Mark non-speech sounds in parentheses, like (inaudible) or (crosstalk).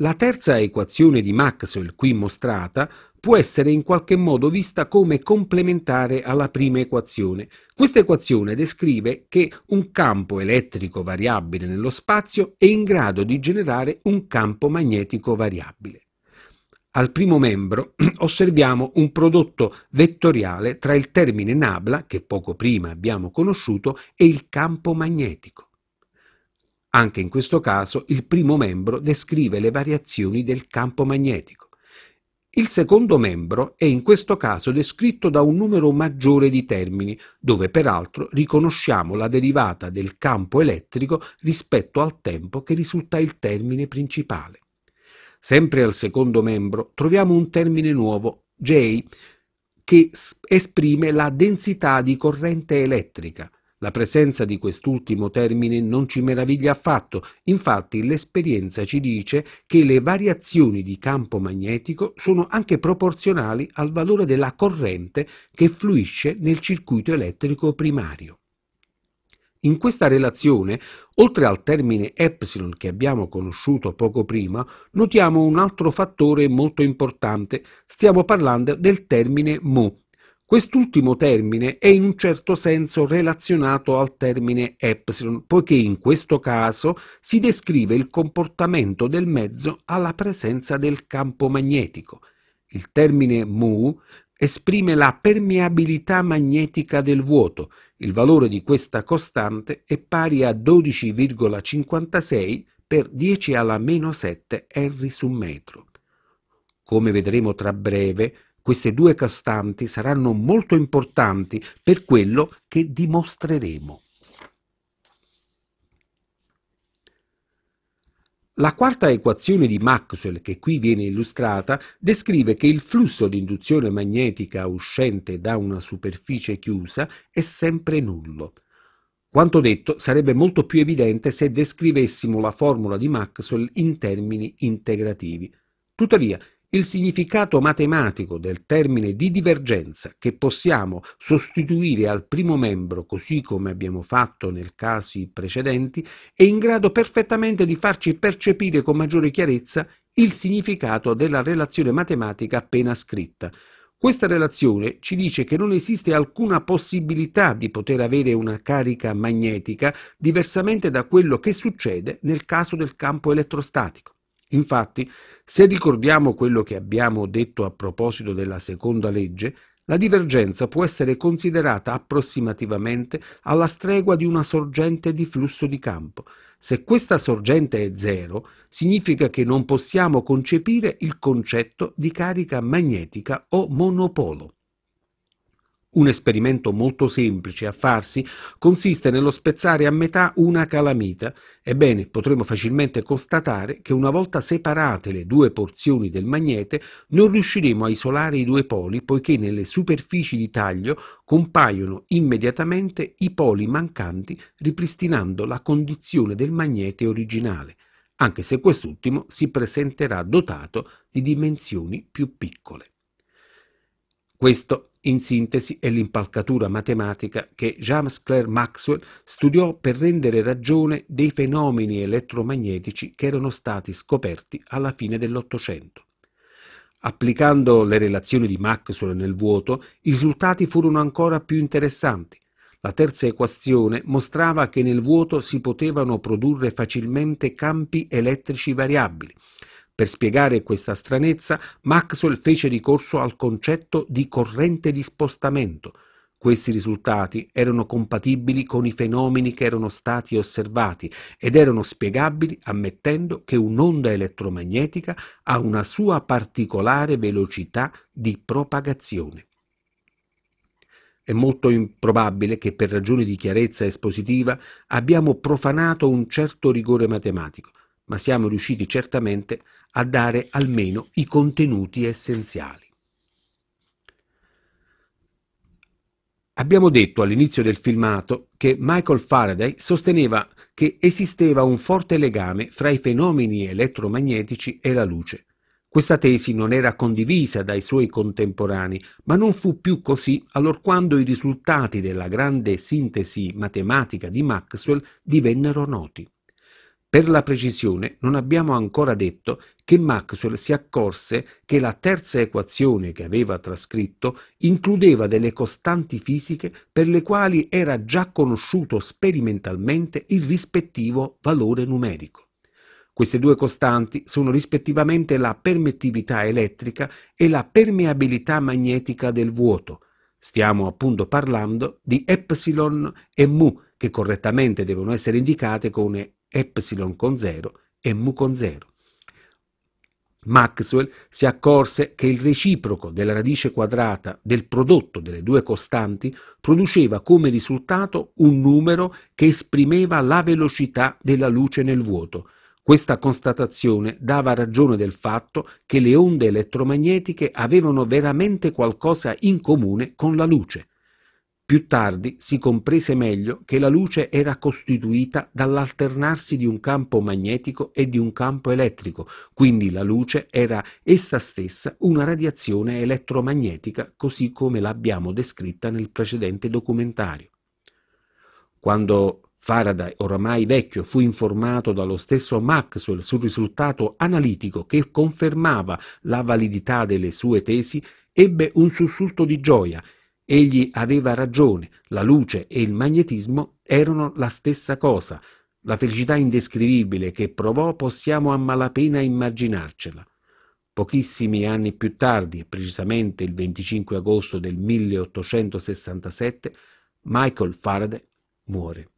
La terza equazione di Maxwell qui mostrata può essere in qualche modo vista come complementare alla prima equazione. Questa equazione descrive che un campo elettrico variabile nello spazio è in grado di generare un campo magnetico variabile. Al primo membro (clears throat) osserviamo un prodotto vettoriale tra il termine nabla, che poco prima abbiamo conosciuto, e il campo magnetico. Anche in questo caso il primo membro descrive le variazioni del campo magnetico. Il secondo membro è in questo caso descritto da un numero maggiore di termini, dove peraltro riconosciamo la derivata del campo elettrico rispetto al tempo che risulta il termine principale. Sempre al secondo membro troviamo un termine nuovo, J, che esprime la densità di corrente elettrica, la presenza di quest'ultimo termine non ci meraviglia affatto, infatti l'esperienza ci dice che le variazioni di campo magnetico sono anche proporzionali al valore della corrente che fluisce nel circuito elettrico primario. In questa relazione, oltre al termine epsilon che abbiamo conosciuto poco prima, notiamo un altro fattore molto importante. Stiamo parlando del termine mu, Quest'ultimo termine è in un certo senso relazionato al termine epsilon, poiché in questo caso si descrive il comportamento del mezzo alla presenza del campo magnetico. Il termine mu esprime la permeabilità magnetica del vuoto. Il valore di questa costante è pari a 12,56 per 10 alla meno 7 R su metro. Come vedremo tra breve, queste due costanti saranno molto importanti per quello che dimostreremo. La quarta equazione di Maxwell, che qui viene illustrata, descrive che il flusso di induzione magnetica uscente da una superficie chiusa è sempre nullo. Quanto detto sarebbe molto più evidente se descrivessimo la formula di Maxwell in termini integrativi. Tuttavia, il significato matematico del termine di divergenza che possiamo sostituire al primo membro, così come abbiamo fatto nel casi precedenti, è in grado perfettamente di farci percepire con maggiore chiarezza il significato della relazione matematica appena scritta. Questa relazione ci dice che non esiste alcuna possibilità di poter avere una carica magnetica diversamente da quello che succede nel caso del campo elettrostatico. Infatti, se ricordiamo quello che abbiamo detto a proposito della seconda legge, la divergenza può essere considerata approssimativamente alla stregua di una sorgente di flusso di campo. Se questa sorgente è zero, significa che non possiamo concepire il concetto di carica magnetica o monopolo. Un esperimento molto semplice a farsi consiste nello spezzare a metà una calamita. Ebbene, potremo facilmente constatare che una volta separate le due porzioni del magnete non riusciremo a isolare i due poli poiché nelle superfici di taglio compaiono immediatamente i poli mancanti ripristinando la condizione del magnete originale, anche se quest'ultimo si presenterà dotato di dimensioni più piccole. Questo, in sintesi, è l'impalcatura matematica che James Clerk Maxwell studiò per rendere ragione dei fenomeni elettromagnetici che erano stati scoperti alla fine dell'Ottocento. Applicando le relazioni di Maxwell nel vuoto, i risultati furono ancora più interessanti. La terza equazione mostrava che nel vuoto si potevano produrre facilmente campi elettrici variabili, per spiegare questa stranezza, Maxwell fece ricorso al concetto di corrente di spostamento. Questi risultati erano compatibili con i fenomeni che erano stati osservati ed erano spiegabili ammettendo che un'onda elettromagnetica ha una sua particolare velocità di propagazione. È molto improbabile che per ragioni di chiarezza espositiva abbiamo profanato un certo rigore matematico ma siamo riusciti certamente a dare almeno i contenuti essenziali. Abbiamo detto all'inizio del filmato che Michael Faraday sosteneva che esisteva un forte legame fra i fenomeni elettromagnetici e la luce. Questa tesi non era condivisa dai suoi contemporanei, ma non fu più così allorquando i risultati della grande sintesi matematica di Maxwell divennero noti. Per la precisione, non abbiamo ancora detto che Maxwell si accorse che la terza equazione che aveva trascritto includeva delle costanti fisiche per le quali era già conosciuto sperimentalmente il rispettivo valore numerico. Queste due costanti sono rispettivamente la permettività elettrica e la permeabilità magnetica del vuoto. Stiamo appunto parlando di epsilon e mu, che correttamente devono essere indicate come epsilon con 0 e mu con 0. Maxwell si accorse che il reciproco della radice quadrata del prodotto delle due costanti produceva come risultato un numero che esprimeva la velocità della luce nel vuoto. Questa constatazione dava ragione del fatto che le onde elettromagnetiche avevano veramente qualcosa in comune con la luce. Più tardi si comprese meglio che la luce era costituita dall'alternarsi di un campo magnetico e di un campo elettrico, quindi la luce era essa stessa una radiazione elettromagnetica così come l'abbiamo descritta nel precedente documentario. Quando Faraday, oramai vecchio, fu informato dallo stesso Maxwell sul risultato analitico che confermava la validità delle sue tesi, ebbe un sussulto di gioia Egli aveva ragione, la luce e il magnetismo erano la stessa cosa. La felicità indescrivibile che provò possiamo a malapena immaginarcela. Pochissimi anni più tardi, precisamente il 25 agosto del 1867, Michael Faraday muore.